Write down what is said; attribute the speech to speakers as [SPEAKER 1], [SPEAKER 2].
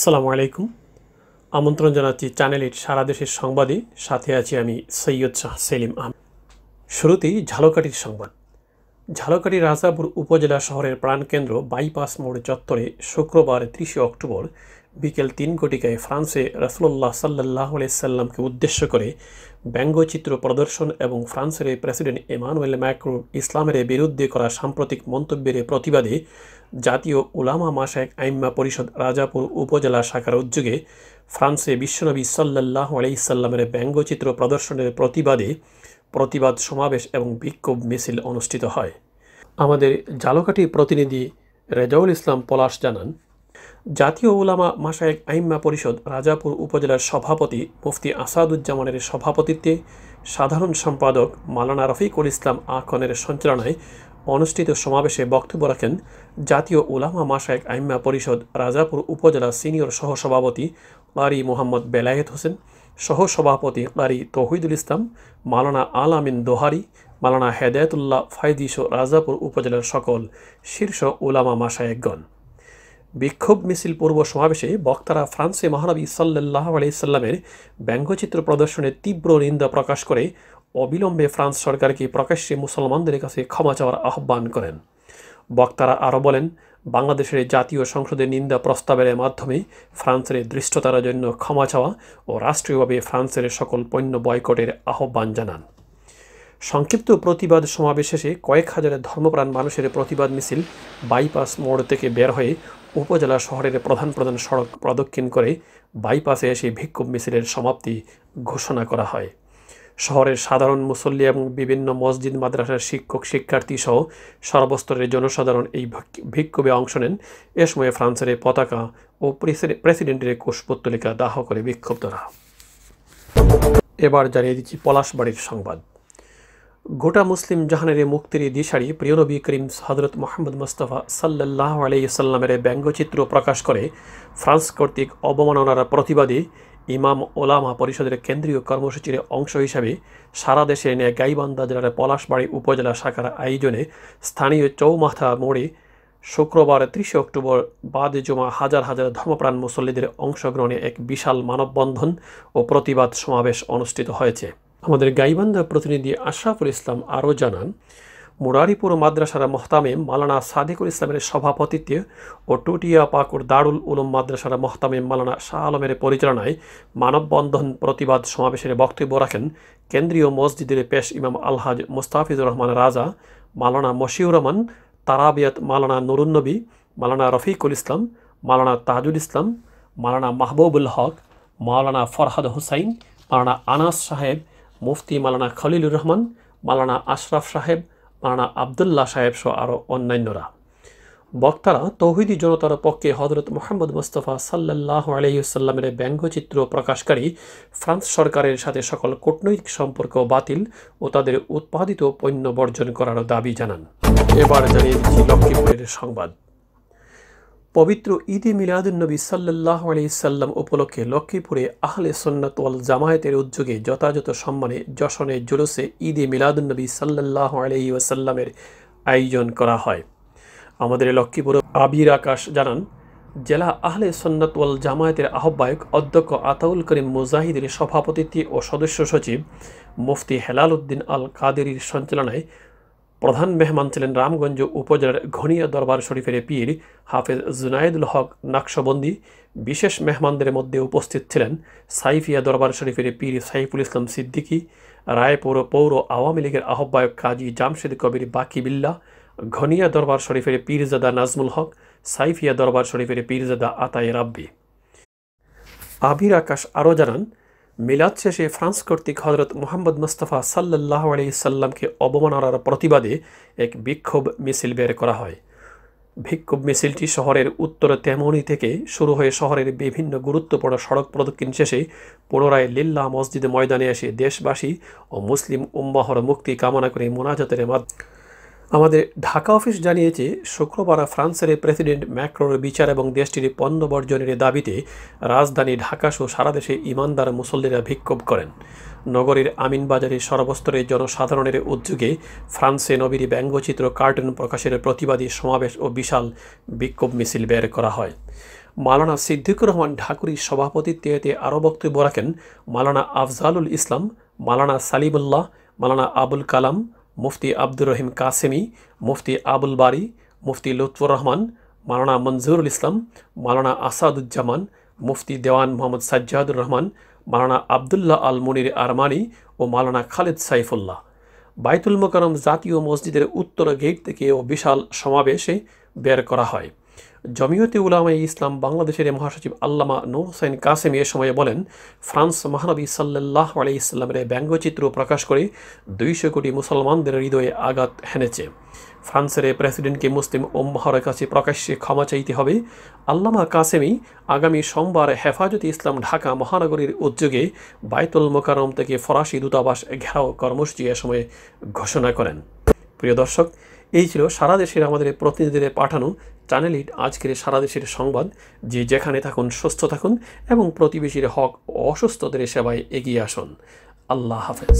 [SPEAKER 1] আসসালামু আলাইকুম আমন্ত্রণ জানাচ্ছি চ্যানেল সারা দেশের সংবাদে সাথে আছি আমি সৈয়দ শাহ সেলিম আহমেদ শুরুতেই ঝালকাঠির সংবাদ ঝালকাঠির রাজাপুর উপজেলা শহরের প্রাণকেন্দ্র বাইপাস মোড় চত্বরে শুক্রবার ত্রিশে অক্টোবর বিকেল তিন ঘটিকায় ফ্রান্সে রসুল্লাহ সাল্লাহ আলাইসাল্লামকে উদ্দেশ্য করে ব্যঙ্গচিত্র প্রদর্শন এবং ফ্রান্সের প্রেসিডেন্ট এমানুয়েল ম্যাক্রো ইসলামের বিরুদ্ধে করা সাম্প্রতিক মন্তব্যের প্রতিবাদে জাতীয় উলামা মাসায়েক আইম্মা পরিষদ রাজাপুর উপজেলা শাখার উদ্যোগে ফ্রান্সে বিশ্বনবী সাল্লাহ আলাইসাল্লামের ব্যঙ্গচিত্র প্রদর্শনের প্রতিবাদে প্রতিবাদ সমাবেশ এবং বিক্ষোভ মিছিল অনুষ্ঠিত হয় আমাদের জালকাটি প্রতিনিধি রেজাউল ইসলাম পলাশ জানান জাতীয় উলামা মাসায়েক আইম্মা পরিষদ রাজাপুর উপজেলার সভাপতি মুফতি আসাদুজ্জামানের সভাপতিত্বে সাধারণ সম্পাদক মালানা রফিকুল ইসলাম আখনের সঞ্চালনায় অনুষ্ঠিত সমাবেশে বক্তব্য রাখেন জাতীয় উলামা মাসায়েক আইম্মা পরিষদ রাজাপুর উপজেলা সিনিয়র সহসভাপতি লারি মোহাম্মদ বেলায়েত হোসেন সহসভাপতি লারি তহিদুল ইসলাম মালানা আল আমিন দোহারি মালানা হেদায়তুল্লাহ ফাইদিস রাজাপুর উপজেলার সকল শীর্ষ উলামা মাসায়েকগণ বিক্ষোভ মিছিল পূর্ব সমাবেশে বক্তারা ফ্রান্সে মহানবী সাল্লাহ আলাইসাল্লামের ব্যঙ্গচিত্র প্রদর্শনের তীব্র নিন্দা প্রকাশ করে অবিলম্বে ফ্রান্স সরকারকে প্রকাশ্যে মুসলমানদের কাছে ক্ষমা চাওয়ার আহ্বান করেন বক্তারা আরও বলেন বাংলাদেশের জাতীয় সংসদের নিন্দা প্রস্তাবের মাধ্যমে ফ্রান্সের দৃষ্টতার জন্য ক্ষমা চাওয়া ও রাষ্ট্রীয়ভাবে ফ্রান্সের সকল পণ্য বয়কটের আহ্বান জানান সংক্ষিপ্ত প্রতিবাদ সমাবেশ শেষে কয়েক হাজার ধর্মপ্রাণ মানুষের প্রতিবাদ মিছিল বাইপাস মোড় থেকে বের হয়ে উপজেলা শহরের প্রধান প্রধান সড়ক প্রদক্ষিণ করে বাইপাসে এসে বিক্ষোভ মিছিলের সমাপ্তি ঘোষণা করা হয় শহরের সাধারণ মুসল্লি এবং বিভিন্ন মসজিদ মাদ্রাসার শিক্ষক শিক্ষার্থী সহ সর্বস্তরের জনসাধারণ এই বিক্ষোভে অংশ নেন এ সময় ফ্রান্সের পতাকা ও প্রেসিডেন্টের কোষপত্তলিকা দাহ করে বিক্ষুব্ধরা এবার জানিয়ে দিচ্ছি পলাশবাড়ির সংবাদ গোটা মুসলিম জাহানের মুক্তির দিশারি প্রিয়নবী করিম হজরত মোহাম্মদ মুস্তফা সাল্লাহ আলাইসাল্লামের ব্যঙ্গচিত্র প্রকাশ করে ফ্রান্স কর্তৃক অবমাননার প্রতিবাদে ইমাম ওলামা পরিষদের কেন্দ্রীয় কর্মসূচির অংশ হিসাবে সারা দেশে এনে গাইবান্ধা জেলার পলাশবাড়ি উপজেলা শাখার আয়োজনে স্থানীয় চৌমাথা মোড়ে শুক্রবার ত্রিশে অক্টোবর বাদ জমা হাজার হাজার ধর্মপ্রাণ মুসল্লিদের অংশগ্রহণে এক বিশাল মানববন্ধন ও প্রতিবাদ সমাবেশ অনুষ্ঠিত হয়েছে আমাদের গাইবান্ধা প্রতিনিধি আশরাফুল ইসলাম আরও জানান মুরারিপুর মাদ্রাসার মহতামে মালানা সাদেকুল ইসলামের সভাপতিত্বে ও টুটিয়া পাকুর দারুল উলুম মাদ্রাসার মহতামে মালানা শাহ আলমের পরিচালনায় মানববন্ধন প্রতিবাদ সমাবেশের বক্তব্য রাখেন কেন্দ্রীয় মসজিদের পেশ ইমাম আলহাজ মুস্তাফিজুর রহমান রাজা মালানা মশিউর রহমান তারাবিয়াত মালানা নুরুন্নবী মালানা রফিকুল ইসলাম মালানা তাজুল ইসলাম মালানা মাহবুবুল হক মালানা ফরহাদ হুসাইন মালানা আনাস সাহেব মুফতি মালানা খলিলুর রহমান মালানা আশরাফ সাহেব মালানা আবদুল্লাহ সাহেব সহ আরও অন্যান্যরা বক্তারা তৌহিদি জনতার পক্ষে হজরত মোহাম্মদ মুস্তফা সাল্লাহ আলহিউসাল্লামের ব্যঙ্গচিত্র প্রকাশকারী ফ্রান্স সরকারের সাথে সকল কূটনৈতিক সম্পর্ক বাতিল ও তাদের উৎপাদিত পণ্য বর্জন করার দাবি জানান এবার জানিয়ে দিচ্ছি লক্ষ্মীপুরের সংবাদ পবিত্র ঈদে মিলাদুলনবী সাল্লাহ আলাইসাল্লাম উপলক্ষে লক্ষ্মীপুরে আহলে সন্ন্যত জামায়াতের উদ্যোগে যথাযথ সম্মানে যশনে জুলুসে ঈদে মিলাদুলনবী সাল্লাহ আলি ওয়াসাল্লামের আয়োজন করা হয় আমাদের লক্ষ্মীপুর আবির আকাশ জানান জেলা আহলে সন্ন্যত জামায়াতের আহ্বায়ক অধ্যক্ষ আতাউল করিম মুজাহিদের সভাপতিত্বে ও সদস্য সচিব মুফতি হেলাল উদ্দিন আল কাদেরির সঞ্চালনায় প্রধান মেহমান ছিলেন রামগঞ্জ উপজেলার ঘনিয়া দরবার শরীফের পীর হাফেজ জুনায়েদুল হক নাকশবন্দি বিশেষ মেহমানদের মধ্যে উপস্থিত ছিলেন সাইফিয়া দরবার শরীফের পীর সাইফুল ইসলাম সিদ্দিকী রায়পুর পৌর আওয়ামী লীগের আহ্বায়ক কাজী জামশেদ কবির বাকি বিল্লা ঘনিয়া দরবার শরীফের পীরজাদা নাজমুল হক সাইফিয়া দরবার শরীফের পীরজাদা আতাই রাব্বি আবির আকাশ আরও জানান মিলাদ শেষে ফ্রান্স কর্তৃক হজরত মোহাম্মদ মুস্তফা সাল্লাহ আলী সাল্লামকে অবমাননার প্রতিবাদে এক বিক্ষোভ মিছিল বের করা হয় বিক্ষোভ মিছিলটি শহরের উত্তর তেমনি থেকে শুরু হয়ে শহরের বিভিন্ন গুরুত্বপূর্ণ সড়ক প্রদক্ষিণ শেষে পুনরায় লিল্লা মসজিদ ময়দানে এসে দেশবাসী ও মুসলিম উম্মাহর মুক্তি কামনা করে মোনাজাতের মাধ্যমে আমাদের ঢাকা অফিস জানিয়েছে শুক্রবার ফ্রান্সের প্রেসিডেন্ট ম্যাক্রোর বিচার এবং দেশটির পণ্য বর্জনের দাবিতে রাজধানী ঢাকাসহ সারা দেশে ইমানদার মুসল্লিরা বিক্ষোভ করেন নগরীর আমিনবাজারে সর্বস্তরের জনসাধারণের উদ্যোগে ফ্রান্সে নবীর ব্যঙ্গচিত্র কার্টুন প্রকাশের প্রতিবাদী সমাবেশ ও বিশাল বিক্ষোভ মিছিল বের করা হয় মালানা সিদ্দিকুর রহমান ঢাকুরির সভাপতিত্বে এতে আরও বক্তব্য রাখেন মালানা আফজালুল ইসলাম মালানা সালিমুল্লাহ মালানা আবুল কালাম মুফতি আব্দুর রহিম কাসেমি মুফতি আবুল বারি মুফতি লুৎফুর রহমান মালানা মনজুরুল ইসলাম মালানা আসাদুজ্জামান মুফতি দেওয়ান মোহাম্মদ সাজ্জাদুর রহমান মালানা আবদুল্লাহ আল মনির আরমানি ও মালানা খালেদ সাইফুল্লাহ বাইতুল মোকারম জাতীয় মসজিদের উত্তর গেট থেকে ও বিশাল সমাবেশে বের করা হয় জমিয়তে উলামা ইসলাম বাংলাদেশের মহাসচিব আল্লামা নূর হোসেন কাসেম এ সময়ে বলেন ফ্রান্স মহানবী সাল্লাহ আলি ইসলামের ব্যঙ্গচিত্র প্রকাশ করে দুইশো কোটি মুসলমানদের হৃদয়ে আঘাত হেনেছে ফ্রান্সের প্রেসিডেন্টকে মুসলিম ওম্মাহর কাছে প্রকাশ্যে ক্ষমা চাইতে হবে আল্লামা কাসেমি আগামী সোমবার হেফাজতে ইসলাম ঢাকা মহানগরীর উদ্যোগে বায়তুল মোকারম থেকে ফরাসি দূতাবাস ঘেরাও কর্মসূচি এ সময় ঘোষণা করেন প্রিয় দর্শক এই ছিল সারা দেশের আমাদের প্রতিনিধিদের পাঠানো চ্যানেল ইট আজকের সারা দেশের সংবাদ যে যেখানে থাকুন সুস্থ থাকুন এবং প্রতিবেশীর হক অসুস্থদের সেবায় এগিয়ে আসুন আল্লাহ হাফেজ